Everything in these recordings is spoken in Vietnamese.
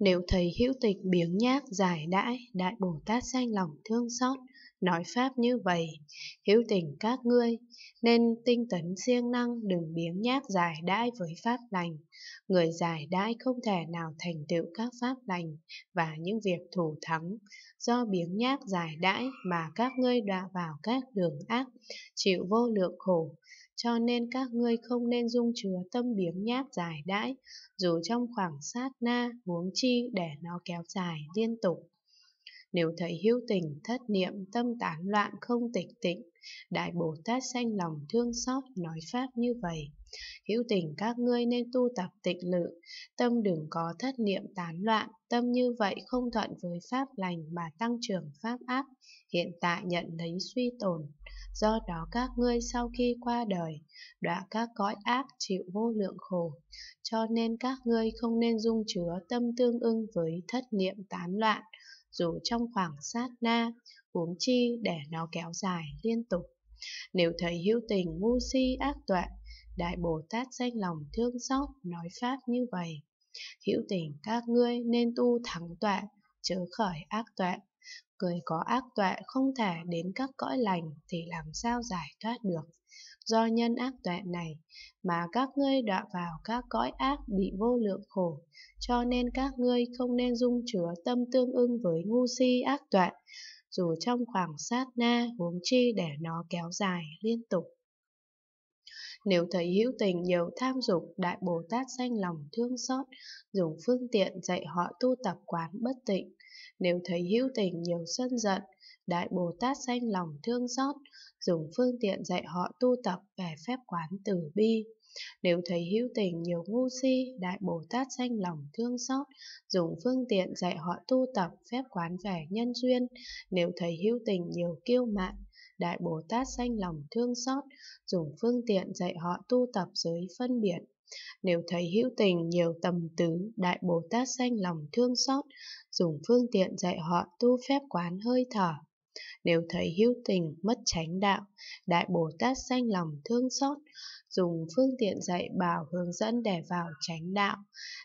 Nếu thấy hữu tịch biếng nhác giải đãi, Đại Bồ Tát sanh lòng thương xót, nói pháp như vậy, hữu tình các ngươi, nên tinh tấn siêng năng đừng biếng nhác giải đãi với pháp lành. Người giải đãi không thể nào thành tựu các pháp lành và những việc thủ thắng, do biếng nhác giải đãi mà các ngươi đọa vào các đường ác, chịu vô lượng khổ, cho nên các ngươi không nên dung chứa tâm biếng nhác dài đãi, dù trong khoảng sát na, huống chi để nó kéo dài liên tục. Nếu thấy hữu tình, thất niệm, tâm tán loạn không tịch tịnh, Đại Bồ Tát sanh lòng thương xót nói Pháp như vậy. Hữu tình các ngươi nên tu tập tịnh lự, tâm đừng có thất niệm tán loạn, tâm như vậy không thuận với Pháp lành mà tăng trưởng Pháp áp, hiện tại nhận lấy suy tồn. Do đó các ngươi sau khi qua đời, đọa các cõi ác chịu vô lượng khổ. Cho nên các ngươi không nên dung chứa tâm tương ưng với thất niệm tán loạn, dù trong khoảng sát na, huống chi để nó kéo dài liên tục. Nếu thấy hữu tình ngu si ác tuệ, Đại Bồ Tát danh lòng thương xót nói Pháp như vậy. Hữu tình các ngươi nên tu thắng tuệ, chớ khởi ác tuệ. Người có ác tuệ không thể đến các cõi lành thì làm sao giải thoát được. Do nhân ác tuệ này mà các ngươi đọa vào các cõi ác bị vô lượng khổ, cho nên các ngươi không nên dung chứa tâm tương ưng với ngu si ác tuệ, dù trong khoảng sát na huống chi để nó kéo dài liên tục. Nếu thấy hữu tình nhiều tham dục, Đại Bồ Tát sanh lòng thương xót, dùng phương tiện dạy họ tu tập quán bất tịnh. Nếu thấy hữu tình nhiều sân giận, Đại Bồ Tát sanh lòng thương xót, dùng phương tiện dạy họ tu tập về phép quán từ bi. Nếu thấy hữu tình nhiều ngu si, Đại Bồ Tát sanh lòng thương xót, dùng phương tiện dạy họ tu tập phép quán về nhân duyên. Nếu thấy hữu tình nhiều kiêu mạn, Đại Bồ Tát sanh lòng thương xót, dùng phương tiện dạy họ tu tập giới phân biệt. Nếu thấy hữu tình nhiều tầm tứ, Đại Bồ Tát sanh lòng thương xót, dùng phương tiện dạy họ tu phép quán hơi thở. Nếu thấy hữu tình mất chánh đạo, Đại Bồ Tát sanh lòng thương xót, dùng phương tiện dạy bảo hướng dẫn để vào chánh đạo,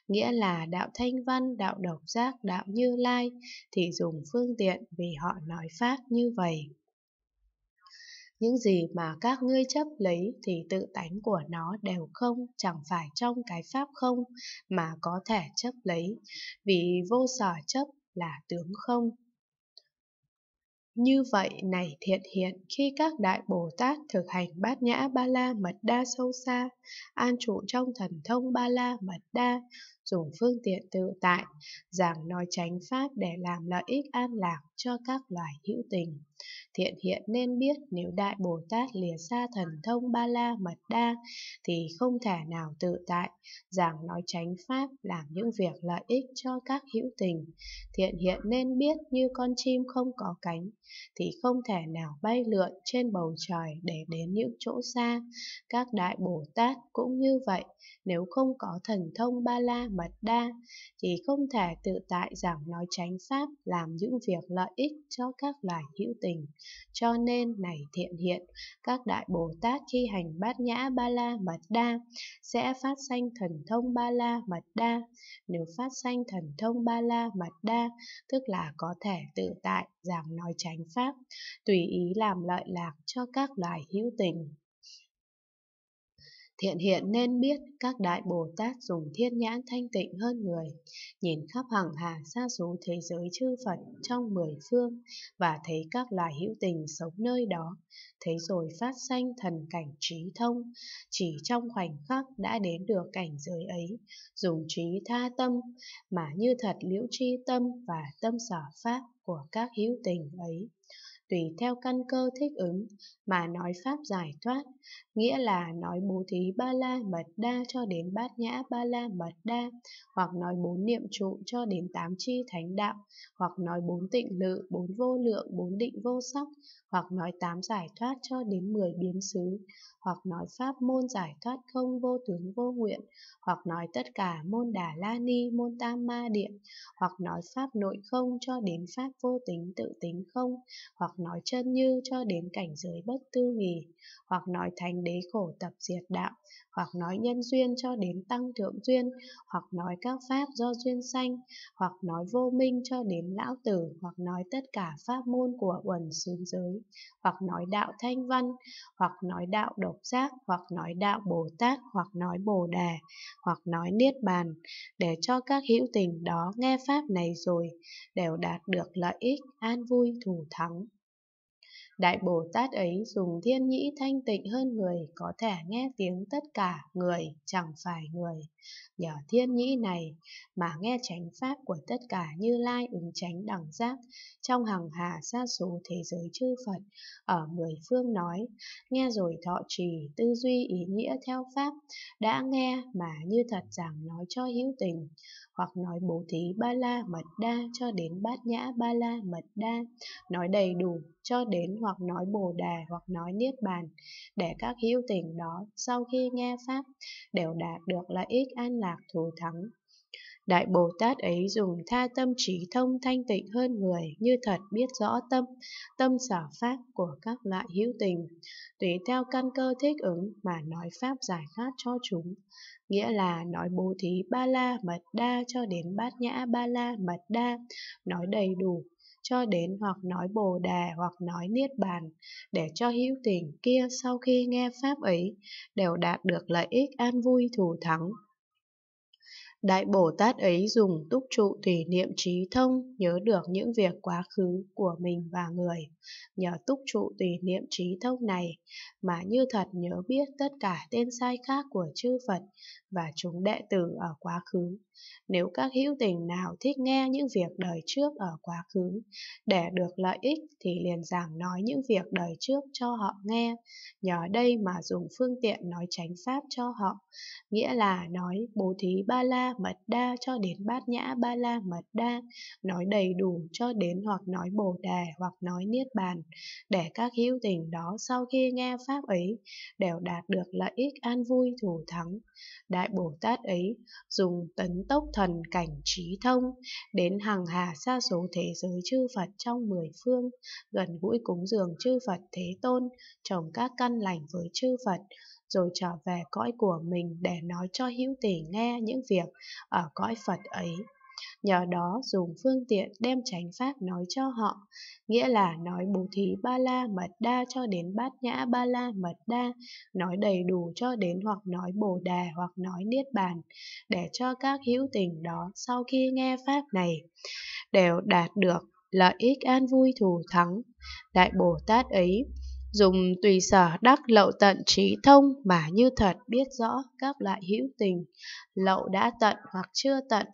nghĩa là đạo thanh văn, đạo độc giác, đạo như lai, thì dùng phương tiện vì họ nói pháp như vậy những gì mà các ngươi chấp lấy thì tự tánh của nó đều không, chẳng phải trong cái pháp không mà có thể chấp lấy, vì vô sở chấp là tướng không. Như vậy này thiện hiện khi các đại Bồ Tát thực hành bát nhã ba la mật đa sâu xa, an trụ trong thần thông ba la mật đa, dùng phương tiện tự tại, giảng nói tránh pháp để làm lợi ích an lạc cho các loài hữu tình thiện hiện nên biết nếu Đại Bồ Tát lìa xa thần thông ba la mật đa thì không thể nào tự tại, giảng nói tránh pháp, làm những việc lợi ích cho các hữu tình. Thiện hiện nên biết như con chim không có cánh thì không thể nào bay lượn trên bầu trời để đến những chỗ xa. Các Đại Bồ Tát cũng như vậy, nếu không có thần thông ba la mật đa thì không thể tự tại giảng nói tránh pháp, làm những việc lợi ích cho các loài hữu tình. Cho nên này thiện hiện, các đại Bồ Tát khi hành bát nhã ba la mật đa sẽ phát sanh thần thông ba la mật đa. Nếu phát sanh thần thông ba la mật đa, tức là có thể tự tại giảng nói tránh pháp, tùy ý làm lợi lạc cho các loài hữu tình. Thiện hiện nên biết các đại Bồ Tát dùng thiên nhãn thanh tịnh hơn người, nhìn khắp hằng hà xa số thế giới chư Phật trong mười phương và thấy các loài hữu tình sống nơi đó, thế rồi phát sanh thần cảnh trí thông, chỉ trong khoảnh khắc đã đến được cảnh giới ấy, dùng trí tha tâm mà như thật liễu tri tâm và tâm sở pháp của các hữu tình ấy tùy theo căn cơ thích ứng mà nói pháp giải thoát, nghĩa là nói bố thí ba la mật đa cho đến bát nhã ba la mật đa, hoặc nói bốn niệm trụ cho đến tám chi thánh đạo, hoặc nói bốn tịnh lự, bốn vô lượng, bốn định vô sắc, hoặc nói tám giải thoát cho đến mười biến xứ, hoặc nói pháp môn giải thoát không vô tướng vô nguyện, hoặc nói tất cả môn đà la ni, môn tam ma điện, hoặc nói pháp nội không cho đến pháp vô tính tự tính không, hoặc hoặc nói chân như cho đến cảnh giới bất tư nghì, hoặc nói thánh đế khổ tập diệt đạo, hoặc nói nhân duyên cho đến tăng thượng duyên, hoặc nói các pháp do duyên sanh, hoặc nói vô minh cho đến lão tử, hoặc nói tất cả pháp môn của quần xứ giới, hoặc nói đạo thanh văn, hoặc nói đạo độc giác, hoặc nói đạo Bồ Tát, hoặc nói Bồ đề hoặc nói Niết Bàn, để cho các hữu tình đó nghe pháp này rồi, đều đạt được lợi ích, an vui, thủ thắng. Đại Bồ Tát ấy dùng thiên nhĩ thanh tịnh hơn người, có thể nghe tiếng tất cả người, chẳng phải người. Nhờ thiên nhĩ này mà nghe chánh pháp của tất cả như lai ứng chánh đẳng giác trong hằng hà sa số thế giới chư Phật ở mười phương nói, nghe rồi thọ trì tư duy ý nghĩa theo pháp, đã nghe mà như thật rằng nói cho hữu tình, hoặc nói bố thí ba la mật đa cho đến bát nhã ba la mật đa, nói đầy đủ cho đến hoặc nói bồ đề hoặc nói niết bàn, để các hữu tình đó sau khi nghe pháp đều đạt được lợi ích an lạc thù thắng. Đại Bồ Tát ấy dùng tha tâm trí thông thanh tịnh hơn người như thật biết rõ tâm, tâm sở pháp của các loại hữu tình, tùy theo căn cơ thích ứng mà nói pháp giải thoát cho chúng. Nghĩa là nói bố thí ba la mật đa cho đến bát nhã ba la mật đa, nói đầy đủ cho đến hoặc nói bồ đề hoặc nói niết bàn để cho hữu tình kia sau khi nghe pháp ấy đều đạt được lợi ích an vui thù thắng Đại Bồ Tát ấy dùng túc trụ tùy niệm trí thông nhớ được những việc quá khứ của mình và người. Nhờ túc trụ tùy niệm trí thông này mà như thật nhớ biết tất cả tên sai khác của chư Phật, và chúng đệ tử ở quá khứ. Nếu các hữu tình nào thích nghe những việc đời trước ở quá khứ để được lợi ích thì liền giảng nói những việc đời trước cho họ nghe, nhờ đây mà dùng phương tiện nói tránh pháp cho họ, nghĩa là nói bố thí ba la mật đa cho đến bát nhã ba la mật đa, nói đầy đủ cho đến hoặc nói bồ đề hoặc nói niết bàn, để các hữu tình đó sau khi nghe pháp ấy đều đạt được lợi ích an vui thủ thắng. Đã đại Bồ Tát ấy dùng tấn tốc thần cảnh trí thông đến hàng hà xa số thế giới chư Phật trong mười phương, gần gũi cúng dường chư Phật Thế Tôn, trồng các căn lành với chư Phật, rồi trở về cõi của mình để nói cho hữu tỷ nghe những việc ở cõi Phật ấy nhờ đó dùng phương tiện đem chánh pháp nói cho họ, nghĩa là nói bố thí ba la mật đa cho đến bát nhã ba la mật đa, nói đầy đủ cho đến hoặc nói bồ đà hoặc nói niết bàn, để cho các hữu tình đó sau khi nghe pháp này đều đạt được lợi ích an vui thù thắng. Đại Bồ Tát ấy dùng tùy sở đắc lậu tận trí thông mà như thật biết rõ các loại hữu tình, lậu đã tận hoặc chưa tận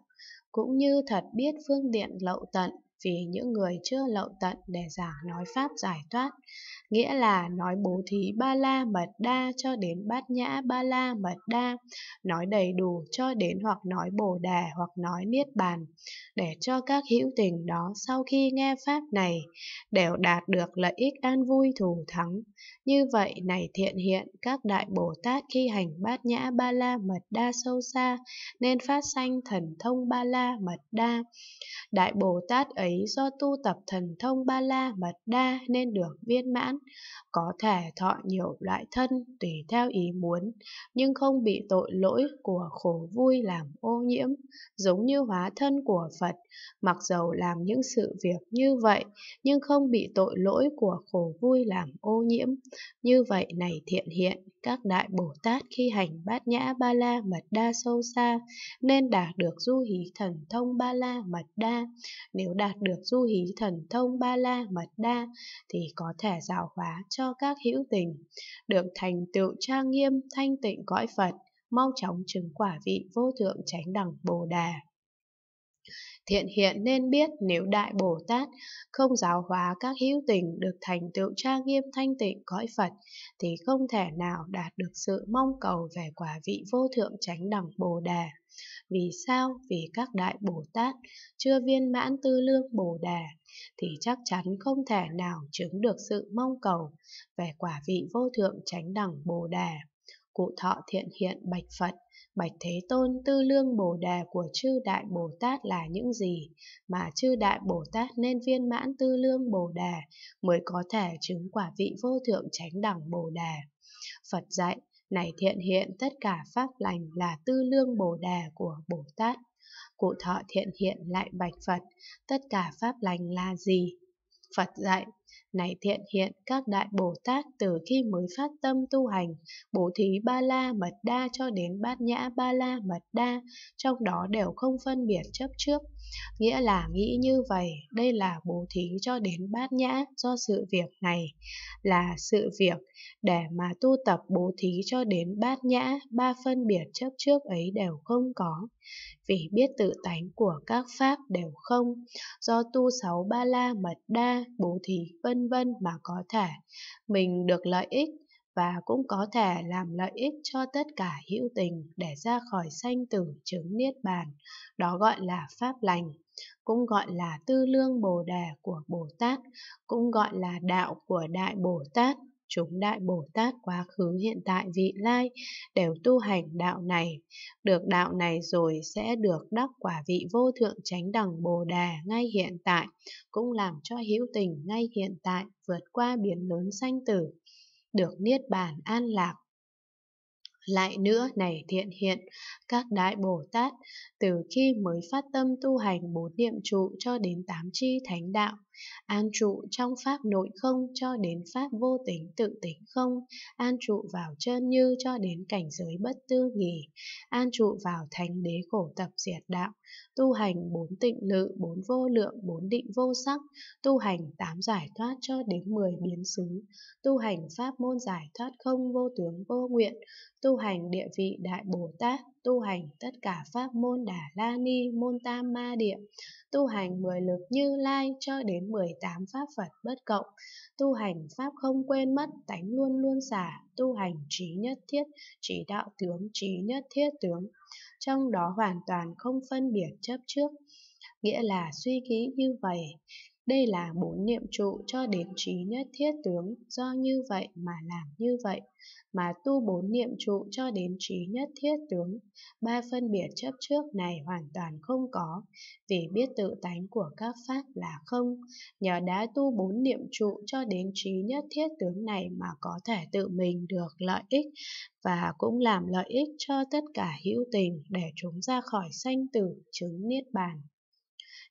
cũng như thật biết phương tiện lậu tận vì những người chưa lậu tận để giảng nói pháp giải thoát, nghĩa là nói bố thí ba la mật đa cho đến bát nhã ba la mật đa, nói đầy đủ cho đến hoặc nói bồ đề hoặc nói niết bàn, để cho các hữu tình đó sau khi nghe pháp này đều đạt được lợi ích an vui thù thắng, như vậy này thiện hiện các đại Bồ Tát khi hành bát nhã ba la mật đa sâu xa nên phát sanh thần thông ba la mật đa. Đại Bồ Tát ấy do tu tập thần thông ba la mật đa nên được viên mãn, có thể thọ nhiều loại thân tùy theo ý muốn, nhưng không bị tội lỗi của khổ vui làm ô nhiễm, giống như hóa thân của Phật, mặc dầu làm những sự việc như vậy nhưng không bị tội lỗi của khổ vui làm ô nhiễm. Như vậy này thiện hiện, các đại Bồ Tát khi hành bát nhã ba la mật đa sâu xa, nên đạt được du hí thần thông ba la mật đa. Nếu đạt được du hí thần thông ba la mật đa, thì có thể giáo hóa cho các hữu tình, được thành tựu trang nghiêm thanh tịnh cõi Phật, mau chóng chứng quả vị vô thượng chánh đẳng Bồ Đà. Thiện hiện nên biết nếu Đại Bồ Tát không giáo hóa các hữu tình được thành tựu tra nghiêm thanh tịnh cõi Phật thì không thể nào đạt được sự mong cầu về quả vị vô thượng chánh đẳng Bồ Đề. Vì sao? Vì các đại Bồ Tát chưa viên mãn tư lương Bồ Đề thì chắc chắn không thể nào chứng được sự mong cầu về quả vị vô thượng chánh đẳng Bồ Đề cụ thọ thiện hiện bạch Phật, bạch Thế Tôn tư lương bồ đề của chư Đại Bồ Tát là những gì, mà chư Đại Bồ Tát nên viên mãn tư lương bồ đề mới có thể chứng quả vị vô thượng chánh đẳng bồ đề. Phật dạy, này thiện hiện tất cả pháp lành là tư lương bồ đề của Bồ Tát. Cụ thọ thiện hiện lại bạch Phật, tất cả pháp lành là gì? Phật dạy, này thiện hiện, các đại Bồ Tát từ khi mới phát tâm tu hành, bố thí ba la mật đa cho đến bát nhã ba la mật đa, trong đó đều không phân biệt chấp trước, nghĩa là nghĩ như vậy đây là bố thí cho đến bát nhã do sự việc này là sự việc để mà tu tập bố thí cho đến bát nhã ba phân biệt chấp trước ấy đều không có vì biết tự tánh của các pháp đều không do tu sáu ba la mật đa bố thí vân vân mà có thể mình được lợi ích và cũng có thể làm lợi ích cho tất cả hữu tình để ra khỏi sanh tử chứng niết bàn, đó gọi là pháp lành, cũng gọi là tư lương Bồ đề của Bồ Tát, cũng gọi là đạo của Đại Bồ Tát. Chúng Đại Bồ Tát quá khứ hiện tại vị lai đều tu hành đạo này. Được đạo này rồi sẽ được đắc quả vị vô thượng chánh đẳng Bồ Đề ngay hiện tại, cũng làm cho hữu tình ngay hiện tại vượt qua biển lớn sanh tử được niết bàn an lạc. Lại nữa này thiện hiện, các đại Bồ Tát từ khi mới phát tâm tu hành bốn niệm trụ cho đến tám chi thánh đạo, An trụ trong pháp nội không cho đến pháp vô tính tự tính không, an trụ vào chân như cho đến cảnh giới bất tư nghỉ, an trụ vào thánh đế khổ tập diệt đạo, tu hành bốn tịnh lự, bốn vô lượng, bốn định vô sắc, tu hành tám giải thoát cho đến mười biến xứ, tu hành pháp môn giải thoát không vô tướng vô nguyện, tu hành địa vị đại Bồ Tát, tu hành tất cả pháp môn đà la ni môn tam ma địa, tu hành mười lực như lai cho đến mười tám pháp Phật bất cộng, tu hành pháp không quên mất, tánh luôn luôn xả, tu hành trí nhất thiết, chỉ đạo tướng, trí nhất thiết tướng, trong đó hoàn toàn không phân biệt chấp trước, nghĩa là suy nghĩ như vậy đây là bốn niệm trụ cho đến trí nhất thiết tướng, do như vậy mà làm như vậy, mà tu bốn niệm trụ cho đến trí nhất thiết tướng. Ba phân biệt chấp trước này hoàn toàn không có, vì biết tự tánh của các pháp là không. Nhờ đã tu bốn niệm trụ cho đến trí nhất thiết tướng này mà có thể tự mình được lợi ích, và cũng làm lợi ích cho tất cả hữu tình để chúng ra khỏi sanh tử chứng niết bàn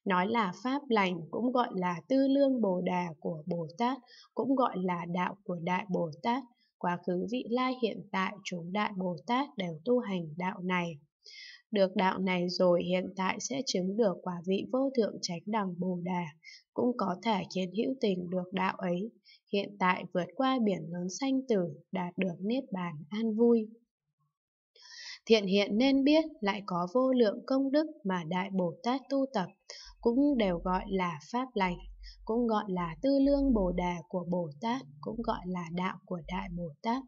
nói là pháp lành cũng gọi là tư lương bồ đà của bồ tát cũng gọi là đạo của đại bồ tát quá khứ vị lai hiện tại chúng đại bồ tát đều tu hành đạo này được đạo này rồi hiện tại sẽ chứng được quả vị vô thượng chánh đẳng bồ đà cũng có thể khiến hữu tình được đạo ấy hiện tại vượt qua biển lớn sanh tử đạt được niết bàn an vui Thiện hiện nên biết lại có vô lượng công đức mà Đại Bồ Tát tu tập, cũng đều gọi là Pháp lành, cũng gọi là tư lương Bồ Đà của Bồ Tát, cũng gọi là đạo của Đại Bồ Tát.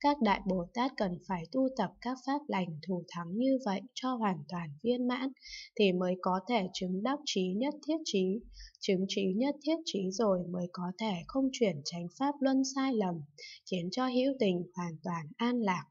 Các Đại Bồ Tát cần phải tu tập các Pháp lành thù thắng như vậy cho hoàn toàn viên mãn, thì mới có thể chứng đắc trí nhất thiết trí. Chứng trí nhất thiết trí rồi mới có thể không chuyển tránh Pháp luân sai lầm, khiến cho hữu tình hoàn toàn an lạc.